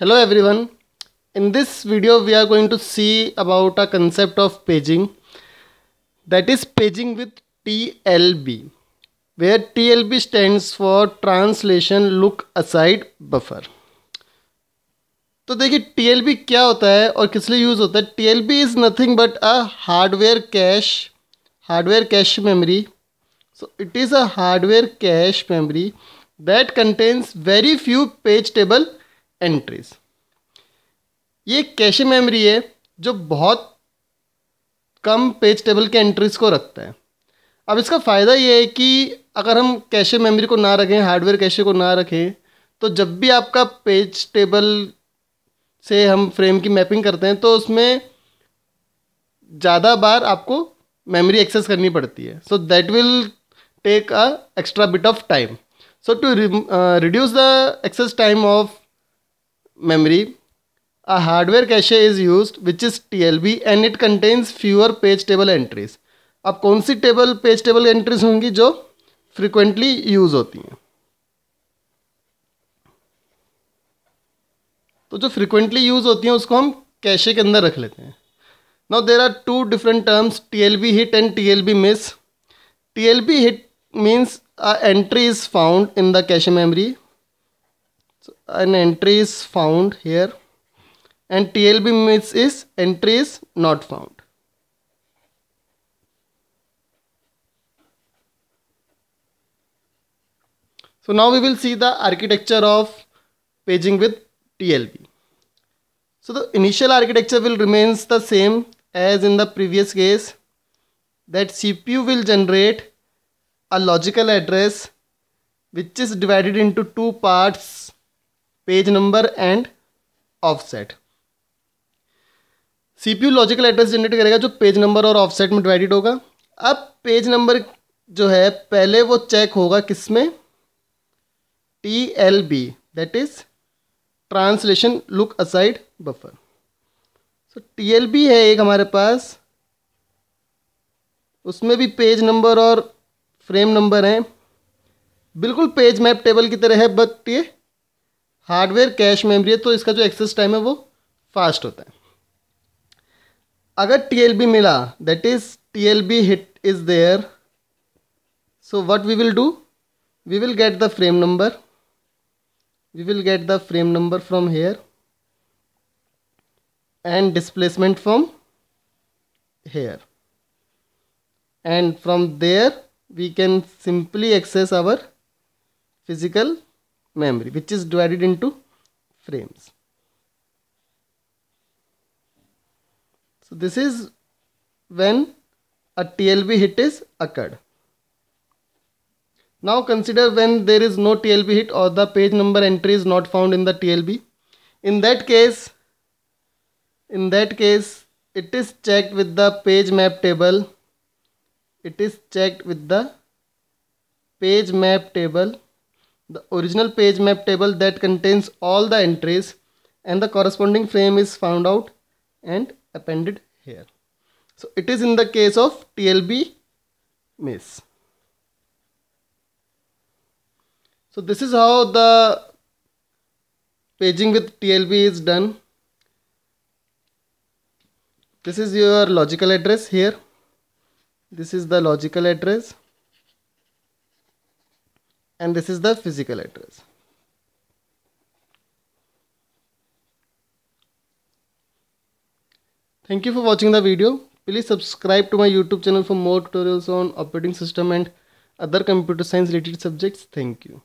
hello everyone in this video we are going to see about a concept of paging that is paging with TLB where TLB stands for translation look aside buffer तो देखिए TLB क्या होता है और किस लिए use होता है TLB is nothing but a hardware cache hardware cache memory so it is a hardware cache memory that contains very few page table entries ये कैश मेमोरी है जो बहुत कम पेज टेबल के एंट्रीज को रखता है अब इसका फ़ायदा ये है कि अगर हम कैशे मेमोरी को ना रखें हार्डवेयर कैशे को ना रखें तो जब भी आपका पेज टेबल से हम फ्रेम की मैपिंग करते हैं तो उसमें ज़्यादा बार आपको मेमोरी एक्सेस करनी पड़ती है so that will take a extra bit of time so to reduce the access time of memory. A hardware cache is used which is TLB and it contains fewer page table entries. अब कौन सी table page table entries होंगी जो frequently use होती हैं तो जो frequently use होती हैं उसको हम कैशे के अंदर रख लेते हैं now there are two different terms T L B hit and T L B miss T L B hit means entry is found in the cache memory so an entry is found here and TLB means is entry is not found. So now we will see the architecture of paging with TLB. So the initial architecture will remains the same as in the previous case that CPU will generate a logical address which is divided into two parts and offset C P CPU logical address generate करेगा जो page number और offset में divided होगा अब page number जो है पहले वो चेक होगा किस में T L B that is translation look aside buffer so T L B है एक हमारे पास उसमें भी पेज नंबर और फ्रेम नंबर हैं बिल्कुल पेज मैप टेबल की तरह है बट ये हार्डवेयर कैश मेमोरी है तो इसका जो एक्सेस टाइम है वो फास्ट होता है अगर टी एल बी मिला that is T L B hit is there so what we will do we will get the frame number we will get the frame number from here and displacement from here and from there we can simply access our physical memory which is divided into frames. So this is when a TLB hit is occurred. Now consider when there is no TLB hit or the page number entry is not found in the TLB. In that case, in that case it is checked with the page map table. It is checked with the page map table the original page map table that contains all the entries and the corresponding frame is found out and appended here. So it is in the case of TLB miss. So this is how the paging with TLB is done. This is your logical address here. This is the logical address and this is the physical address. Thank you for watching the video. Please subscribe to my YouTube channel for more tutorials on operating system and other computer science related subjects. Thank you.